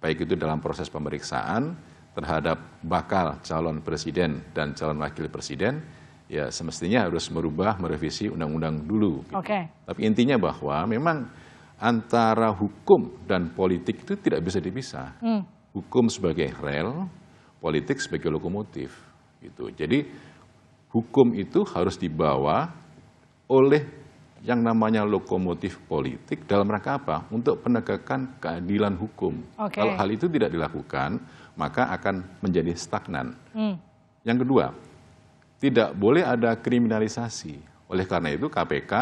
H: baik itu dalam proses pemeriksaan terhadap bakal calon presiden dan calon wakil presiden ya semestinya harus merubah merevisi undang-undang dulu. Gitu. Oke. Okay. Tapi intinya bahwa memang antara hukum dan politik itu tidak bisa dipisah. Hmm. Hukum sebagai rel, politik sebagai lokomotif. Gitu. Jadi hukum itu harus dibawa oleh yang namanya lokomotif politik dalam rangka apa? Untuk penegakan keadilan hukum. Okay. Kalau hal itu tidak dilakukan, maka akan menjadi stagnan. Hmm. Yang kedua, tidak boleh ada kriminalisasi. Oleh karena itu KPK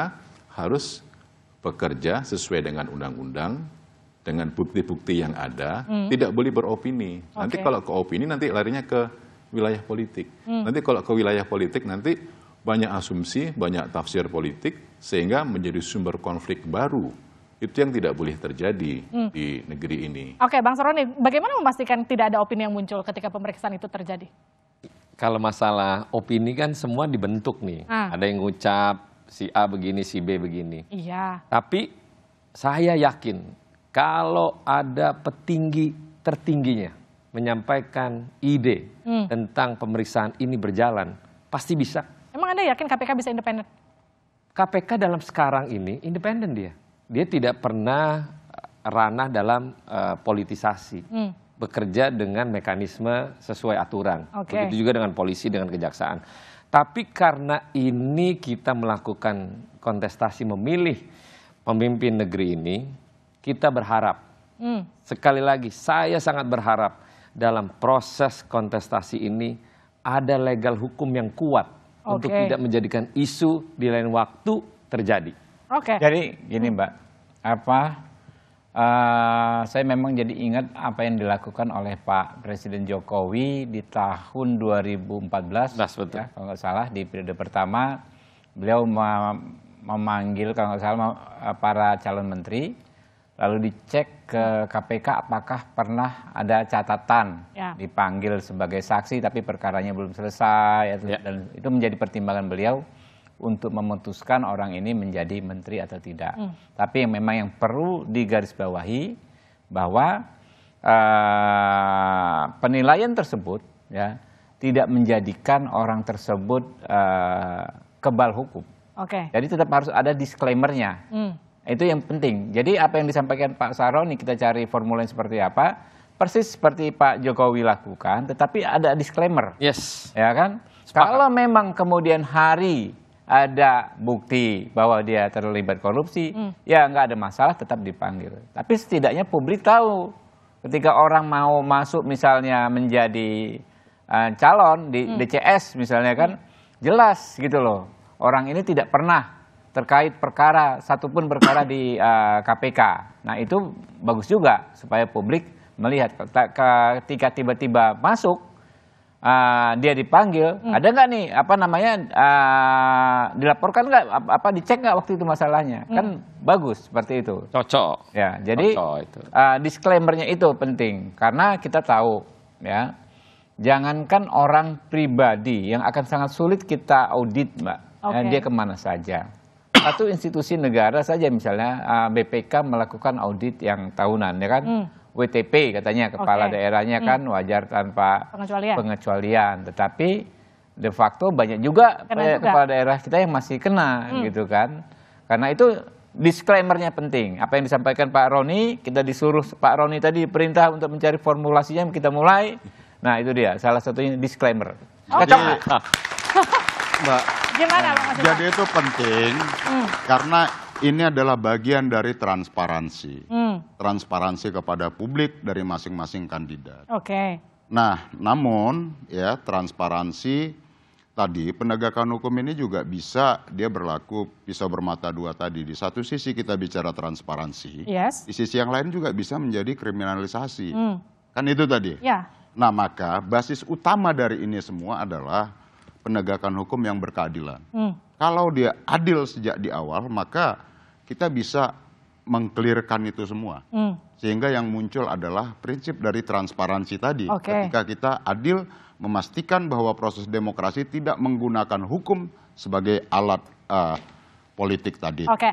H: harus bekerja sesuai dengan undang-undang, dengan bukti-bukti yang ada, hmm. tidak boleh beropini. Okay. Nanti kalau ke opini nanti larinya ke wilayah politik. Hmm. Nanti kalau ke wilayah politik nanti banyak asumsi, banyak tafsir politik, sehingga menjadi sumber konflik baru. Itu yang tidak boleh terjadi hmm. di negeri ini.
C: Oke, Bang Soroni, bagaimana memastikan tidak ada opini yang muncul ketika pemeriksaan itu terjadi?
A: Kalau masalah opini kan semua dibentuk nih. Hmm. Ada yang ngucap si A begini, si B begini. Iya. Tapi saya yakin kalau ada petinggi tertingginya menyampaikan ide hmm. tentang pemeriksaan ini berjalan, pasti bisa
C: Emang Anda yakin KPK bisa independen?
A: KPK dalam sekarang ini independen dia. Dia tidak pernah eh, ranah dalam uh, politisasi. Hmm. Bekerja dengan mekanisme sesuai aturan. Okay. Begitu juga dengan polisi, dengan kejaksaan. Tapi karena ini kita melakukan kontestasi memilih pemimpin negeri ini, kita berharap. Hmm. Sekali lagi, saya sangat berharap dalam proses kontestasi ini ada legal hukum yang kuat okay. untuk tidak menjadikan isu di lain waktu terjadi. Oke. Okay. Jadi gini Mbak, apa
D: uh, saya memang jadi ingat apa yang dilakukan oleh Pak Presiden Jokowi di tahun 2014. Nah, betul. Ya, kalau nggak salah di periode pertama beliau mem memanggil kalau nggak salah para calon menteri lalu dicek ke KPK apakah pernah ada catatan ya. dipanggil sebagai saksi tapi perkaranya belum selesai ya. dan itu menjadi pertimbangan beliau untuk memutuskan orang ini menjadi menteri atau tidak. Hmm. Tapi yang memang yang perlu digarisbawahi bahwa uh, penilaian tersebut ya tidak menjadikan orang tersebut uh, kebal hukum. Okay. Jadi tetap harus ada disclaimernya. Hmm itu yang penting. Jadi apa yang disampaikan Pak Saroni kita cari formula yang seperti apa, persis seperti Pak Jokowi lakukan, tetapi ada disclaimer. Yes. Ya kan? Sepakat. Kalau memang kemudian hari ada bukti bahwa dia terlibat korupsi, hmm. ya nggak ada masalah tetap dipanggil. Tapi setidaknya publik tahu ketika orang mau masuk misalnya menjadi uh, calon di hmm. DCS misalnya kan hmm. jelas gitu loh. Orang ini tidak pernah terkait perkara satu pun perkara di uh, eh, KPK. Nah itu bagus juga supaya publik melihat ketika tiba-tiba masuk uh, dia dipanggil hmm. ada nggak nih apa namanya uh, dilaporkan nggak apa, apa dicek nggak waktu itu masalahnya hmm. kan bagus seperti itu cocok ya jadi cocok itu. Uh, disclaimernya itu penting karena kita tahu ya jangankan orang pribadi yang akan sangat sulit kita audit mbak ya, okay. dia kemana saja satu institusi negara saja misalnya ah, BPK melakukan audit yang tahunan ya kan hmm. WTP katanya kepala okay. daerahnya hmm. kan wajar tanpa pengecualian. pengecualian tetapi de facto banyak juga, juga kepala daerah kita yang masih kena hmm. gitu kan karena itu disclaimernya penting. Apa yang disampaikan Pak Roni, kita disuruh Pak Roni tadi perintah untuk mencari formulasinya, kita mulai. Nah
E: itu dia, salah satunya disclaimer. Okay. yeah. Mbak.
C: Gimana Mbak
G: Jadi
E: itu penting hmm. karena ini adalah bagian dari transparansi. Hmm. Transparansi kepada publik dari masing-masing kandidat. Oke. Okay. Nah, namun ya transparansi tadi penegakan hukum ini juga bisa dia berlaku bisa bermata dua tadi. Di satu sisi kita bicara transparansi, yes. di sisi yang lain juga bisa menjadi kriminalisasi. Hmm. Kan itu tadi. Yeah. Nah, maka basis utama dari ini semua adalah penegakan hukum yang berkeadilan. Hmm. Kalau dia adil sejak di awal, maka kita bisa mengklirkan itu semua. Hmm. Sehingga yang muncul adalah prinsip dari transparansi tadi. Okay. Ketika kita adil, memastikan bahwa proses demokrasi tidak menggunakan hukum sebagai alat uh, politik tadi.
C: Oke, okay.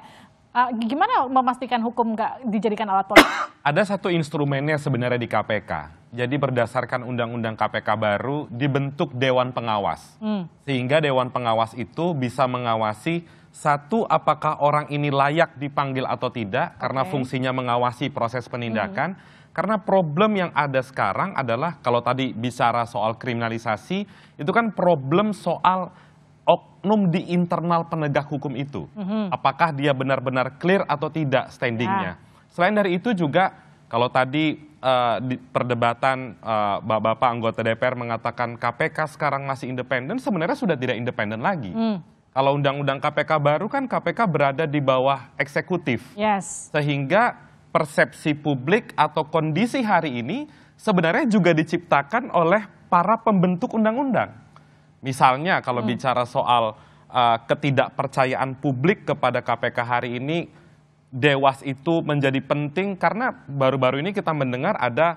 C: Uh, gimana memastikan hukum nggak dijadikan alat politik? (coughs)
F: Ada satu instrumennya sebenarnya di KPK. Jadi berdasarkan undang-undang KPK baru dibentuk dewan pengawas, hmm. sehingga dewan pengawas itu bisa mengawasi satu apakah orang ini layak dipanggil atau tidak okay. karena fungsinya mengawasi proses penindakan. Hmm. Karena problem yang ada sekarang adalah kalau tadi bicara soal kriminalisasi itu kan problem soal oknum di internal penegak hukum itu. Mm-hmm. Apakah dia benar-benar clear atau tidak standingnya. Yeah. Selain dari itu juga kalau tadi uh, di perdebatan bapak eh, bapak-bapak anggota DPR mengatakan KPK sekarang masih independen, sebenarnya sudah tidak independen lagi. Mm. Kalau undang-undang KPK baru kan KPK berada di bawah eksekutif. Yes. Sehingga persepsi publik atau kondisi hari ini sebenarnya juga diciptakan oleh para pembentuk undang-undang. Misalnya kalau hmm. bicara soal uh, ketidakpercayaan publik kepada KPK hari ini, Dewas itu menjadi penting karena baru-baru ini kita mendengar ada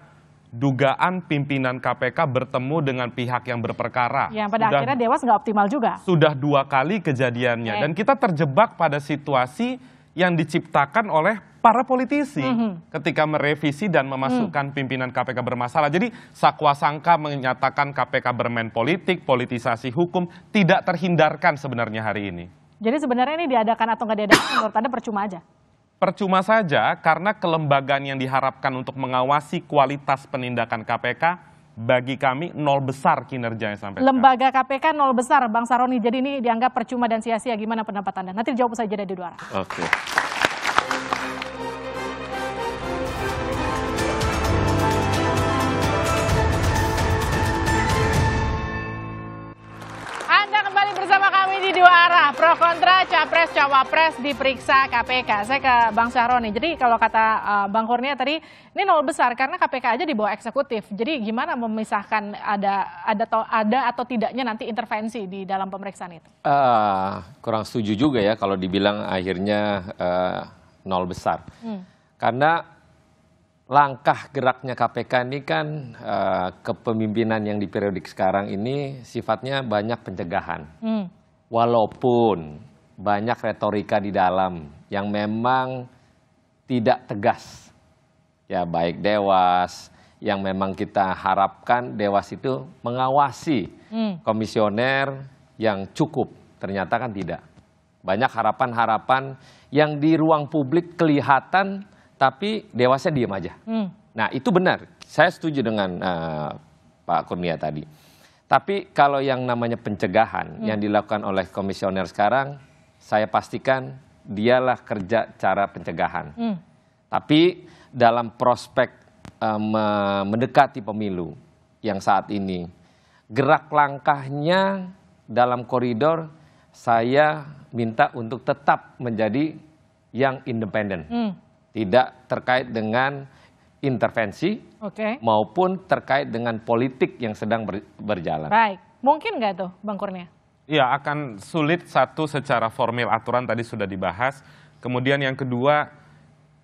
F: dugaan pimpinan KPK bertemu dengan pihak yang berperkara. Yang pada sudah, akhirnya
C: Dewas nggak optimal juga. Sudah
F: dua kali kejadiannya. Okay. Dan kita terjebak pada situasi yang diciptakan oleh para politisi mm -hmm. ketika merevisi dan memasukkan mm. pimpinan KPK bermasalah. Jadi sakwa sangka menyatakan KPK bermain politik, politisasi hukum tidak terhindarkan sebenarnya hari ini.
C: Jadi sebenarnya ini diadakan atau nggak diadakan (coughs) menurut Anda percuma aja?
F: Percuma saja karena kelembagaan yang diharapkan untuk mengawasi kualitas penindakan KPK bagi kami nol besar kinerjanya sampai
C: Lembaga sekarang. KPK nol besar Bang Saroni. Jadi ini dianggap percuma dan sia-sia. Gimana pendapat Anda? Nanti jawab saja dari dua Oke. Okay. pro kontra capres cawapres diperiksa KPK. Saya ke Bang Syahroni. Jadi kalau kata eh, Bang Kurnia tadi, ini nol besar karena KPK aja dibawa eksekutif. Jadi gimana memisahkan ada ada atau ada atau tidaknya nanti intervensi di dalam pemeriksaan itu?
A: Uh, kurang setuju juga ya kalau dibilang akhirnya uh, nol besar. Hmm. Karena langkah geraknya KPK ini kan uh, kepemimpinan yang di periode sekarang ini sifatnya banyak pencegahan. Hmm walaupun banyak retorika di dalam yang memang tidak tegas. Ya baik Dewas yang memang kita harapkan Dewas itu mengawasi hmm. komisioner yang cukup. Ternyata kan tidak. Banyak harapan-harapan yang di ruang publik kelihatan tapi Dewasnya diam aja. Hmm. Nah itu benar. Saya setuju dengan uh, Pak Kurnia tadi tapi kalau yang namanya pencegahan hmm. yang dilakukan oleh komisioner sekarang, saya pastikan dialah kerja cara pencegahan. Hmm. Tapi dalam prospek um, mendekati pemilu yang saat ini, gerak langkahnya dalam koridor saya minta untuk tetap menjadi yang independen, hmm. tidak terkait dengan intervensi maupun terkait dengan politik yang sedang berjalan.
C: Baik, mungkin nggak tuh Bang Kurnia?
A: Iya, akan sulit satu
F: secara formil aturan tadi sudah dibahas. Kemudian yang kedua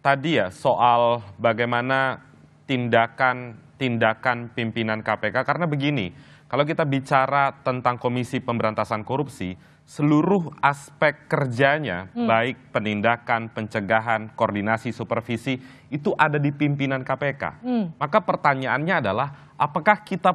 F: tadi ya soal bagaimana tindakan tindakan pimpinan KPK karena begini, kalau kita bicara tentang Komisi Pemberantasan Korupsi, seluruh aspek kerjanya, hmm. baik penindakan, pencegahan, koordinasi, supervisi, itu ada di pimpinan KPK. Hmm. Maka pertanyaannya adalah, apakah kita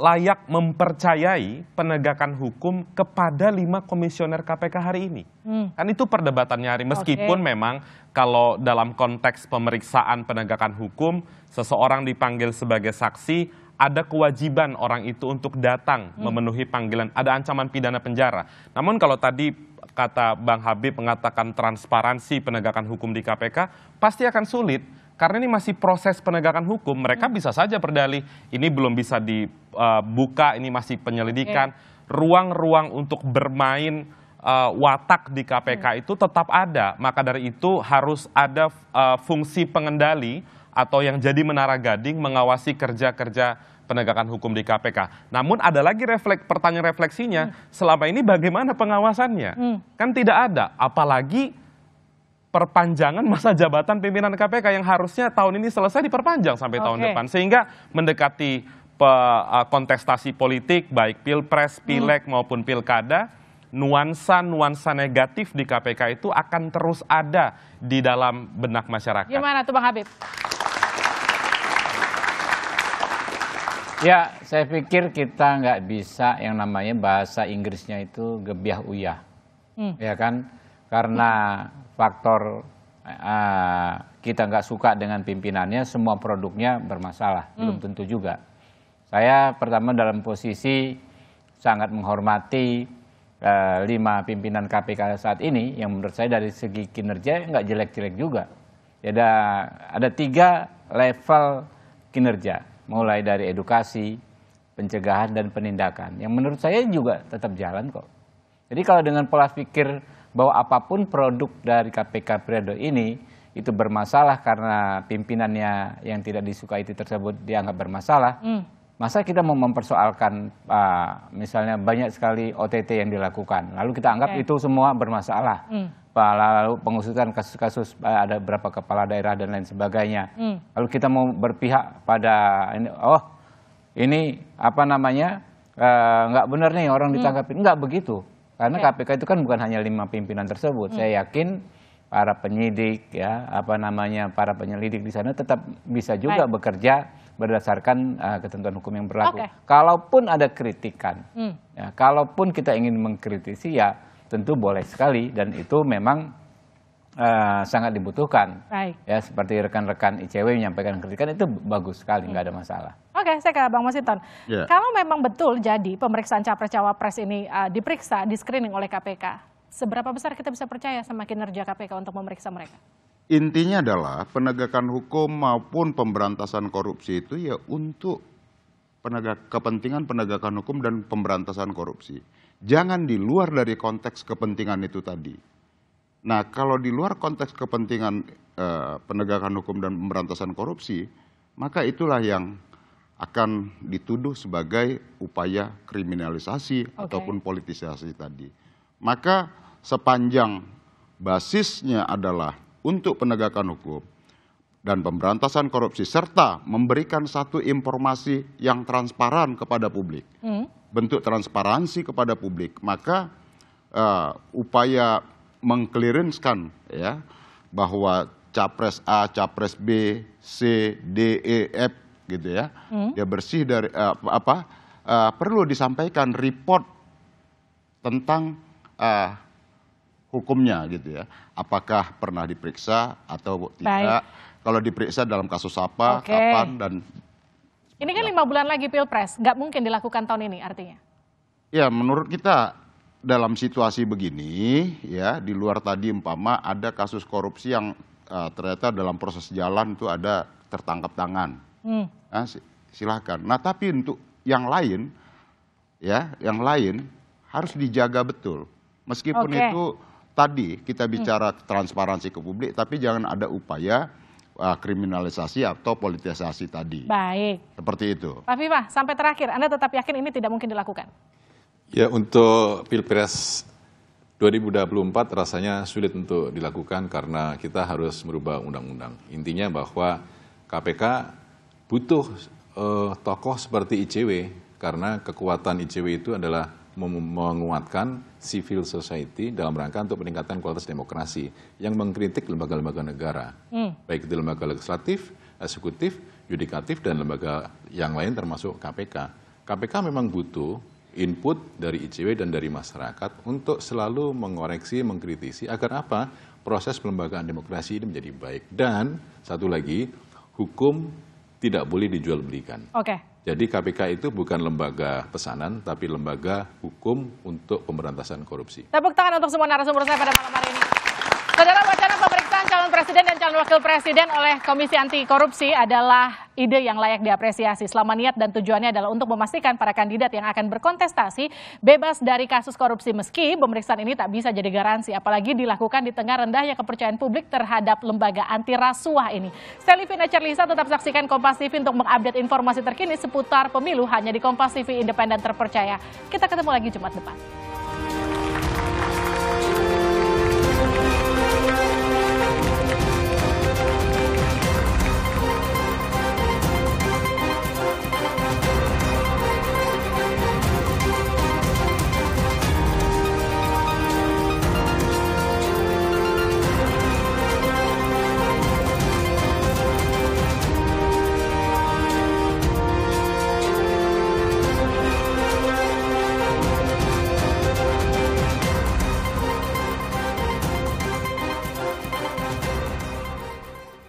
F: layak mempercayai penegakan hukum kepada lima komisioner KPK hari ini? Hmm. Kan itu perdebatannya hari, meskipun okay. memang kalau dalam konteks pemeriksaan penegakan hukum, seseorang dipanggil sebagai saksi, ada kewajiban orang itu untuk datang hmm. memenuhi panggilan, ada ancaman pidana penjara. Namun kalau tadi kata Bang Habib mengatakan transparansi penegakan hukum di KPK, pasti akan sulit karena ini masih proses penegakan hukum. Mereka hmm. bisa saja berdalih, ini belum bisa dibuka, eh, ini masih penyelidikan. Iya. Ruang-ruang untuk bermain uh, watak di KPK hmm. itu tetap ada. Maka dari itu harus ada uh, fungsi pengendali atau yang jadi menara gading mengawasi kerja-kerja penegakan hukum di KPK. Namun ada lagi refleks pertanyaan refleksinya, hmm. selama ini bagaimana pengawasannya? Hmm. Kan tidak ada, apalagi perpanjangan masa jabatan pimpinan KPK yang harusnya tahun ini selesai diperpanjang sampai okay. tahun depan sehingga mendekati pe, eh, kontestasi politik baik pilpres, hmm. pileg hmm. maupun pilkada nuansa-nuansa negatif di KPK itu akan terus ada di dalam benak masyarakat.
C: Gimana tuh Bang Habib?
D: Ya, saya pikir kita nggak bisa yang namanya bahasa Inggrisnya itu gebiah uyah, hmm. ya kan? Karena faktor uh, kita nggak suka dengan pimpinannya, semua produknya bermasalah. Hmm. Belum tentu juga. Saya pertama dalam posisi sangat menghormati uh, lima pimpinan KPK saat ini, yang menurut saya dari segi kinerja nggak jelek-jelek juga. Ada ada tiga level kinerja mulai dari edukasi, pencegahan dan penindakan. Yang menurut saya juga tetap jalan kok. Jadi kalau dengan pola pikir bahwa apapun produk dari KPK periode ini itu bermasalah karena pimpinannya yang tidak disukai itu tersebut dianggap bermasalah, hmm. Masa kita mau mempersoalkan uh, misalnya banyak sekali OTT yang dilakukan, lalu kita anggap okay. itu semua bermasalah. Mm. Lalu pengusutan kasus-kasus eh, ada berapa kepala daerah dan lain sebagainya. Mm. Lalu kita mau berpihak pada ini, oh ini apa namanya uh, nggak benar nih orang hmm. ditangkapin, mm. nggak begitu. Karena okay. KPK itu kan bukan hanya lima pimpinan tersebut. Mm. Saya yakin para penyidik ya apa namanya para penyelidik di sana tetap bisa juga Baik. bekerja berdasarkan uh, ketentuan hukum yang berlaku. Okay. Kalaupun ada kritikan, hmm. ya, kalaupun kita ingin mengkritisi ya tentu boleh sekali dan itu memang uh, sangat dibutuhkan. Baik. Ya seperti rekan-rekan ICW menyampaikan kritikan itu bagus sekali, hmm. nggak ada masalah.
C: Oke, okay, saya ke Bang Masinton. Yeah. Kalau memang betul jadi pemeriksaan capres-cawapres ini uh, diperiksa, di screening oleh KPK, Seberapa besar kita bisa percaya sama kinerja KPK untuk memeriksa mereka?
E: Intinya adalah penegakan hukum maupun pemberantasan korupsi itu ya untuk penegak, kepentingan penegakan hukum dan pemberantasan korupsi. Jangan di luar dari konteks kepentingan itu tadi. Nah, kalau di luar konteks kepentingan eh, penegakan hukum dan pemberantasan korupsi, maka itulah yang akan dituduh sebagai upaya kriminalisasi okay. ataupun politisasi tadi. Maka sepanjang basisnya adalah untuk penegakan hukum dan pemberantasan korupsi serta memberikan satu informasi yang transparan kepada publik, hmm. bentuk transparansi kepada publik, maka uh, upaya mengklirinskan ya bahwa capres A, capres B, C, D, E, F gitu ya, hmm. dia bersih dari uh, apa uh, perlu disampaikan report tentang uh, hukumnya gitu ya. Apakah pernah diperiksa atau tidak? Baik. Kalau diperiksa dalam kasus apa, okay. kapan dan
C: ini kan ya. lima bulan lagi pilpres, nggak mungkin dilakukan tahun ini artinya.
E: Ya menurut kita dalam situasi begini ya di luar tadi umpama ada kasus korupsi yang uh, ternyata dalam proses jalan itu ada tertangkap tangan, hmm. nah, silahkan. Nah tapi untuk yang lain ya yang lain harus dijaga betul meskipun okay. itu tadi kita hmm. bicara transparansi ke publik, tapi jangan ada upaya uh, kriminalisasi atau politisasi tadi. Baik. Seperti itu.
C: Pak Viva, sampai terakhir, Anda tetap yakin ini tidak mungkin dilakukan?
E: Ya, untuk Pilpres 2024
H: rasanya sulit untuk dilakukan karena kita harus merubah undang-undang. Intinya bahwa KPK butuh uh, tokoh seperti ICW karena kekuatan ICW itu adalah menguatkan civil society dalam rangka untuk peningkatan kualitas demokrasi yang mengkritik lembaga-lembaga negara, hmm. baik itu lembaga legislatif, eksekutif, yudikatif, dan lembaga yang lain termasuk KPK. KPK memang butuh input dari ICW dan dari masyarakat untuk selalu mengoreksi, mengkritisi agar apa proses pelembagaan demokrasi ini menjadi baik. Dan satu lagi, hukum tidak boleh dijual belikan. Oke. Okay. Jadi KPK itu bukan lembaga pesanan, tapi lembaga hukum untuk pemberantasan korupsi.
C: Tepuk tangan untuk semua narasumber saya pada malam hari ini. Presiden dan calon wakil presiden oleh Komisi Anti Korupsi adalah ide yang layak diapresiasi selama niat dan tujuannya adalah untuk memastikan para kandidat yang akan berkontestasi bebas dari kasus korupsi meski pemeriksaan ini tak bisa jadi garansi apalagi dilakukan di tengah rendahnya kepercayaan publik terhadap lembaga anti rasuah ini. Saya Livina Charlisa tetap saksikan Kompas TV untuk mengupdate informasi terkini seputar pemilu hanya di Kompas TV independen terpercaya. Kita ketemu lagi Jumat depan.